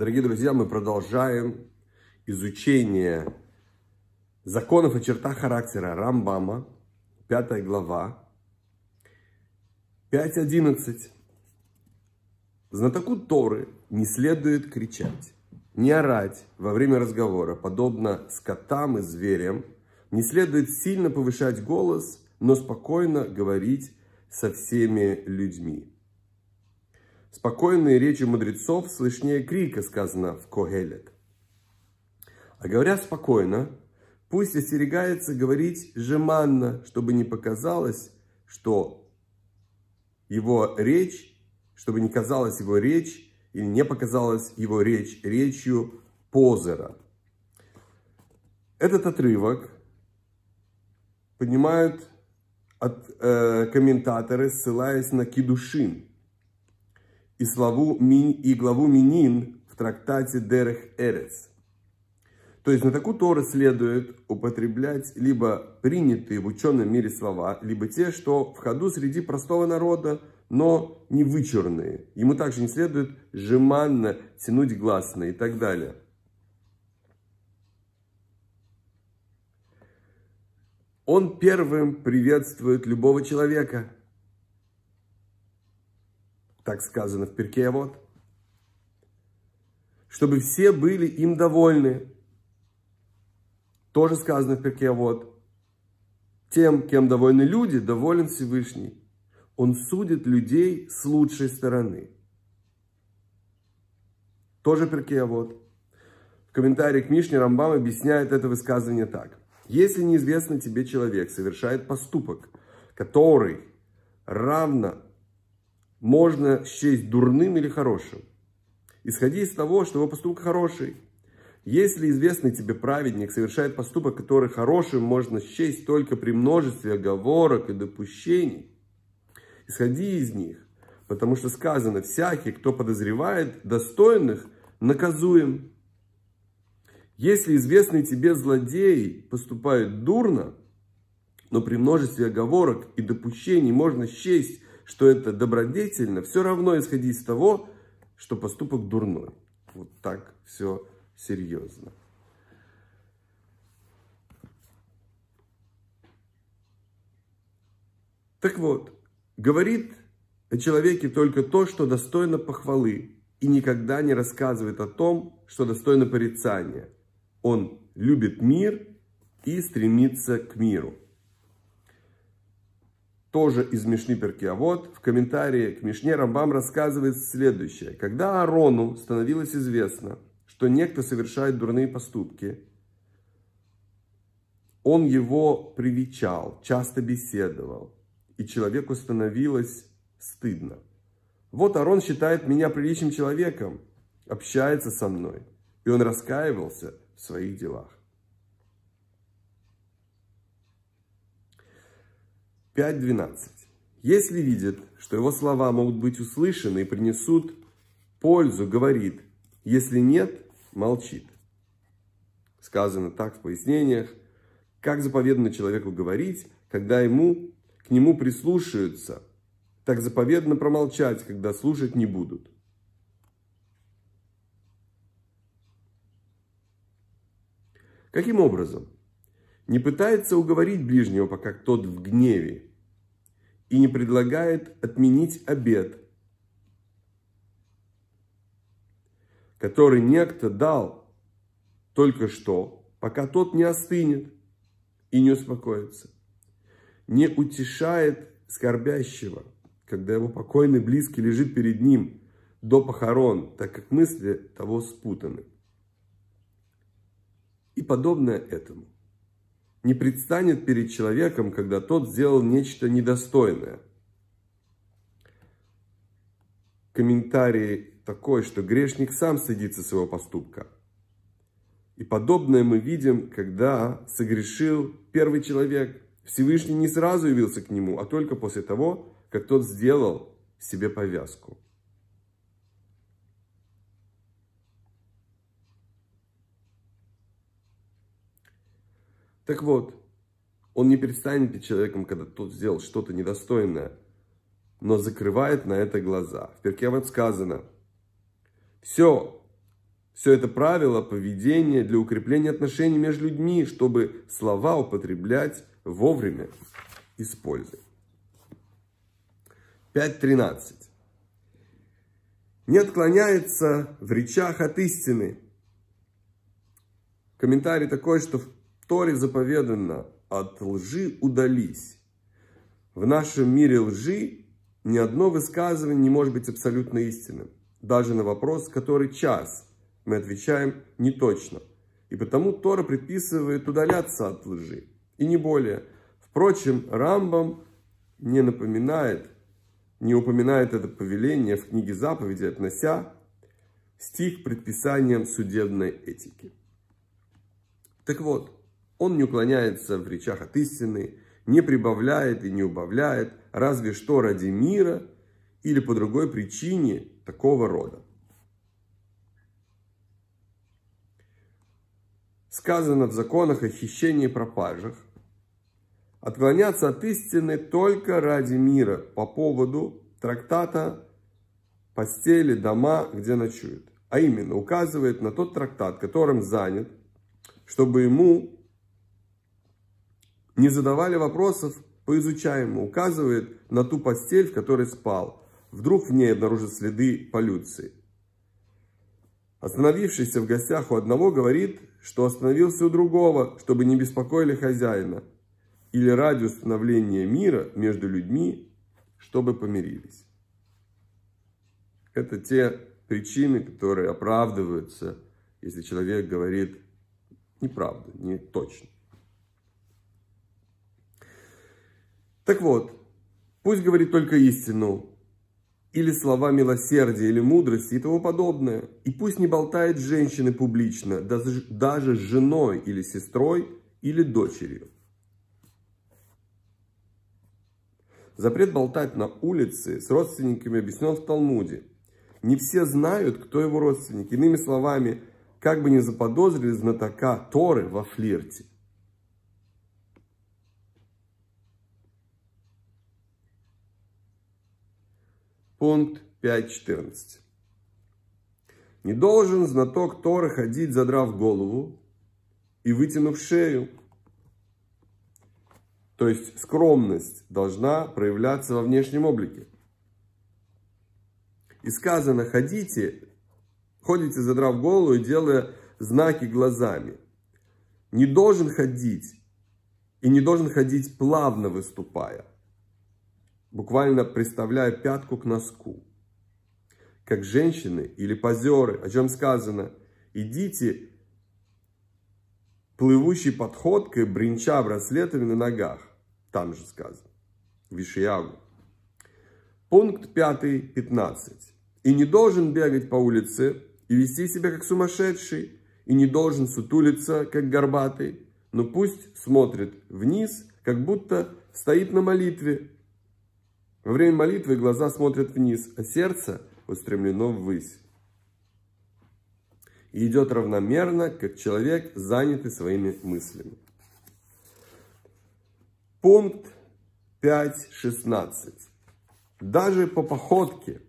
Дорогие друзья, мы продолжаем изучение законов и черта характера Рамбама, пятая глава, 5.11. Знатоку Торы не следует кричать, не орать во время разговора, подобно скотам и зверям. Не следует сильно повышать голос, но спокойно говорить со всеми людьми. Спокойные речи мудрецов слышнее крика сказано в Когелет. А говоря спокойно, пусть остерегается говорить жеманно, чтобы не показалось, что его речь, чтобы не казалась его речь, или не показалась его речь речью позера. Этот отрывок поднимают от, э, комментаторы, ссылаясь на кидушин – и, славу, и главу Минин в трактате Дерех Эрец. То есть на такую Тору следует употреблять либо принятые в ученом мире слова, либо те, что в ходу среди простого народа, но не вычурные. Ему также не следует жеманно тянуть гласные и так далее. Он первым приветствует любого человека – так сказано в перке, вот, чтобы все были им довольны. Тоже сказано в перке, вот, тем, кем довольны люди, доволен Всевышний. Он судит людей с лучшей стороны. Тоже перке, вот. В комментарии к Мишне Рамбам объясняет это высказывание так. Если неизвестный тебе человек совершает поступок, который равно можно счесть дурным или хорошим. Исходи из того, что его поступок хороший. Если известный тебе праведник совершает поступок, который хорошим можно счесть только при множестве оговорок и допущений, исходи из них, потому что сказано, всякий, кто подозревает достойных, наказуем. Если известный тебе злодей поступает дурно, но при множестве оговорок и допущений можно счесть что это добродетельно, все равно исходить из того, что поступок дурной. Вот так все серьезно. Так вот, говорит о человеке только то, что достойно похвалы, и никогда не рассказывает о том, что достойно порицания. Он любит мир и стремится к миру тоже из перки. А вот в комментарии к Мишне Рамбам рассказывает следующее. Когда Арону становилось известно, что некто совершает дурные поступки, он его привечал, часто беседовал, и человеку становилось стыдно. Вот Арон считает меня приличным человеком, общается со мной, и он раскаивался в своих делах. 5.12. Если видит, что его слова могут быть услышаны и принесут пользу, говорит. Если нет, молчит. Сказано так в пояснениях. Как заповедно человеку говорить, когда ему к нему прислушаются, так заповедно промолчать, когда слушать не будут. Каким образом? не пытается уговорить ближнего, пока тот в гневе, и не предлагает отменить обед, который некто дал только что, пока тот не остынет и не успокоится. Не утешает скорбящего, когда его покойный близкий лежит перед ним до похорон, так как мысли того спутаны. И подобное этому – не предстанет перед человеком, когда тот сделал нечто недостойное. Комментарий такой, что грешник сам стыдится своего поступка. И подобное мы видим, когда согрешил первый человек. Всевышний не сразу явился к нему, а только после того, как тот сделал себе повязку. Так вот, он не перестанет перед человеком, когда тот сделал что-то недостойное, но закрывает на это глаза. В перке вот сказано, все, все это правило поведения для укрепления отношений между людьми, чтобы слова употреблять вовремя и с пользой. 5.13. Не отклоняется в речах от истины. Комментарий такой, что в Торе заповедано «от лжи удались». В нашем мире лжи ни одно высказывание не может быть абсолютно истинным. Даже на вопрос, который час, мы отвечаем не точно. И потому Тора предписывает удаляться от лжи. И не более. Впрочем, Рамбам не напоминает, не упоминает это повеление в книге заповеди, относя стих предписанием судебной этики. Так вот, он не уклоняется в речах от истины, не прибавляет и не убавляет, разве что ради мира или по другой причине такого рода. Сказано в законах о хищении и пропажах, отклоняться от истины только ради мира по поводу трактата «Постели, дома, где ночуют», а именно указывает на тот трактат, которым занят, чтобы ему не задавали вопросов по изучаемому, указывает на ту постель, в которой спал. Вдруг в ней обнаружат следы полюции. Остановившийся в гостях у одного говорит, что остановился у другого, чтобы не беспокоили хозяина. Или ради установления мира между людьми, чтобы помирились. Это те причины, которые оправдываются, если человек говорит неправду, не точно. Так вот, пусть говорит только истину, или слова милосердия, или мудрости и тому подобное. И пусть не болтает женщины публично, даже, даже с женой или сестрой, или дочерью. Запрет болтать на улице с родственниками объяснен в Талмуде. Не все знают, кто его родственник. Иными словами, как бы не заподозрили знатока Торы во флирте. Пункт 5.14. Не должен знаток Тора ходить, задрав голову и вытянув шею. То есть скромность должна проявляться во внешнем облике. И сказано, ходите, ходите, задрав голову и делая знаки глазами. Не должен ходить и не должен ходить плавно выступая буквально приставляя пятку к носку. Как женщины или позеры, о чем сказано, идите плывущей подходкой, бренча браслетами на ногах. Там же сказано. Вишиягу. Пункт 5.15. И не должен бегать по улице и вести себя как сумасшедший, и не должен сутулиться, как горбатый, но пусть смотрит вниз, как будто стоит на молитве, во время молитвы глаза смотрят вниз, а сердце устремлено ввысь. И идет равномерно, как человек, занятый своими мыслями. Пункт 5.16. Даже по походке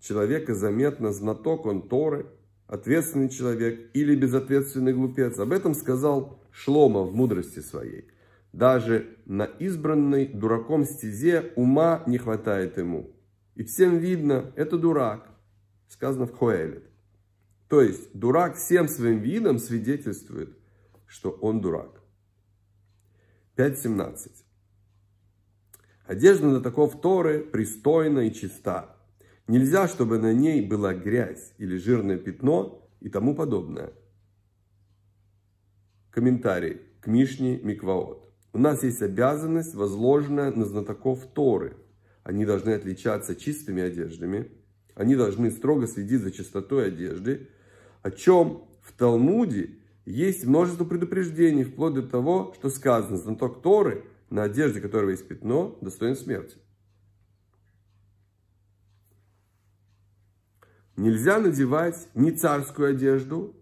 человека заметно знаток он Торы, ответственный человек или безответственный глупец. Об этом сказал Шлома в мудрости своей. Даже на избранной дураком стезе ума не хватает ему. И всем видно, это дурак, сказано в Хоэлет. То есть дурак всем своим видом свидетельствует, что он дурак. 5.17. Одежда на таков Торы пристойна и чиста. Нельзя, чтобы на ней была грязь или жирное пятно и тому подобное. Комментарий к Мишне Микваот. У нас есть обязанность, возложенная на знатоков Торы. Они должны отличаться чистыми одеждами. Они должны строго следить за чистотой одежды. О чем в Талмуде есть множество предупреждений, вплоть до того, что сказано, знаток Торы, на одежде которого есть пятно, достоин смерти. Нельзя надевать не царскую одежду,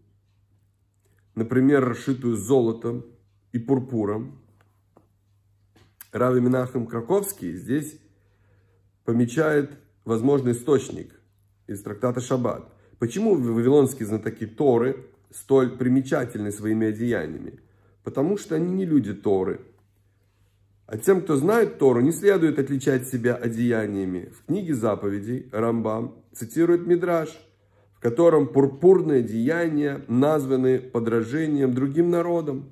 например, расшитую золотом и пурпуром, Рав Минахам Краковский здесь помечает возможный источник из трактата Шаббат. Почему вавилонские знатоки Торы столь примечательны своими одеяниями? Потому что они не люди Торы. А тем, кто знает Тору, не следует отличать себя одеяниями. В книге заповедей Рамбам цитирует Мидраш, в котором пурпурные деяния названы подражением другим народам.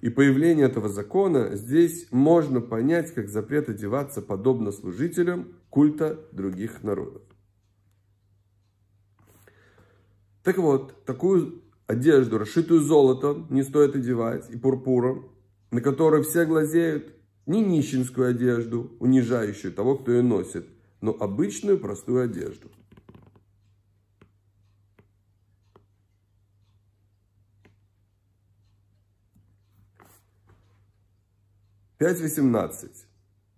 И появление этого закона здесь можно понять как запрет одеваться подобно служителям культа других народов. Так вот, такую одежду, расшитую золотом, не стоит одевать, и пурпуром, на которой все глазеют, не нищенскую одежду, унижающую того, кто ее носит, но обычную простую одежду. 5.18.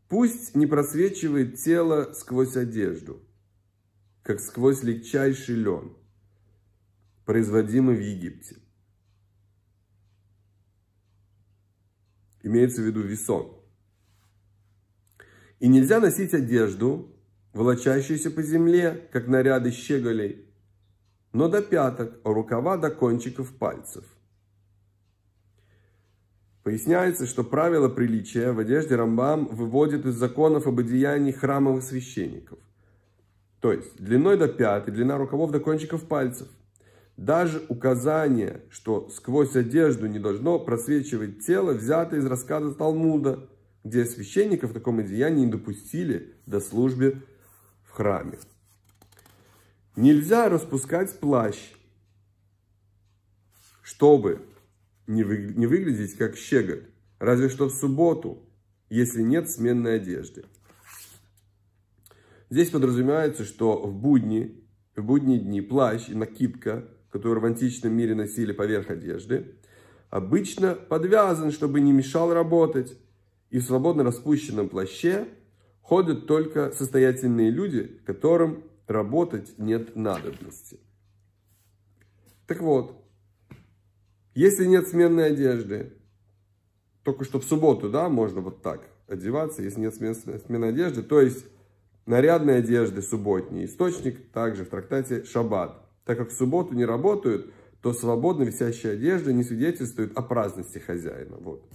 Пусть не просвечивает тело сквозь одежду, как сквозь легчайший лен, производимый в Египте. Имеется в виду весон. И нельзя носить одежду, волочащуюся по земле, как наряды щеголей, но до пяток, а рукава до кончиков пальцев – Поясняется, что правило приличия в одежде Рамбам выводит из законов об одеянии храмовых священников. То есть длиной до пят и длина рукавов до кончиков пальцев. Даже указание, что сквозь одежду не должно просвечивать тело, взято из рассказа Талмуда, где священников в таком одеянии не допустили до службы в храме. Нельзя распускать плащ, чтобы не, вы, не выглядеть как щеголь, разве что в субботу, если нет сменной одежды. Здесь подразумевается, что в будни, в будние дни плащ и накидка, которую в античном мире носили поверх одежды, обычно подвязан, чтобы не мешал работать, и в свободно распущенном плаще ходят только состоятельные люди, которым работать нет надобности. Так вот, если нет сменной одежды, только что в субботу, да, можно вот так одеваться, если нет сменной сменной одежды, то есть нарядной одежды субботний Источник также в трактате «Шаббат». Так как в субботу не работают, то свободно висящая одежда не свидетельствует о праздности хозяина. Вот.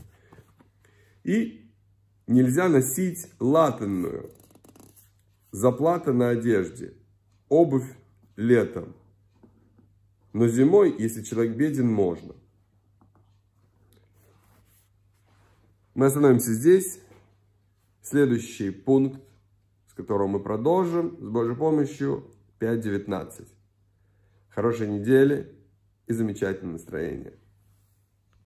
И нельзя носить латанную. Заплата на одежде. Обувь летом. Но зимой, если человек беден, можно. Мы остановимся здесь. Следующий пункт, с которого мы продолжим, с Божьей помощью, 5.19. Хорошей недели и замечательного настроения.